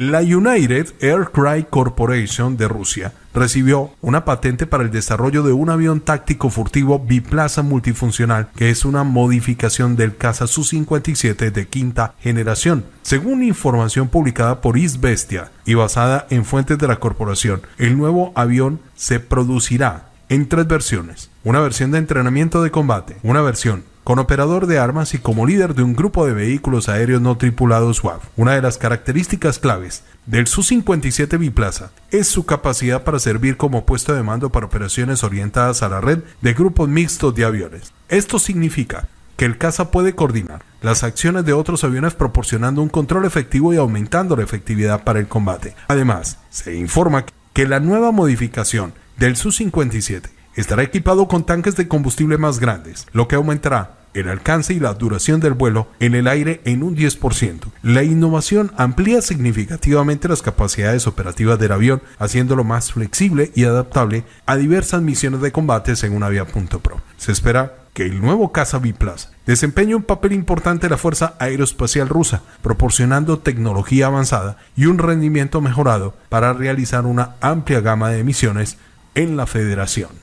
La United Aircraft Corporation de Rusia recibió una patente para el desarrollo de un avión táctico furtivo biplaza multifuncional, que es una modificación del caza Su-57 de quinta generación. Según información publicada por Isbestia y basada en fuentes de la corporación, el nuevo avión se producirá en tres versiones. Una versión de entrenamiento de combate, una versión con operador de armas y como líder de un grupo de vehículos aéreos no tripulados UAV. Una de las características claves del Su-57 biplaza es su capacidad para servir como puesto de mando para operaciones orientadas a la red de grupos mixtos de aviones. Esto significa que el caza puede coordinar las acciones de otros aviones proporcionando un control efectivo y aumentando la efectividad para el combate. Además, se informa que la nueva modificación del Su-57 estará equipado con tanques de combustible más grandes, lo que aumentará el alcance y la duración del vuelo en el aire en un 10%. La innovación amplía significativamente las capacidades operativas del avión, haciéndolo más flexible y adaptable a diversas misiones de combate según avia.pro. Se espera que el nuevo caza Biplas desempeñe un papel importante en la Fuerza Aeroespacial Rusa, proporcionando tecnología avanzada y un rendimiento mejorado para realizar una amplia gama de misiones en la Federación.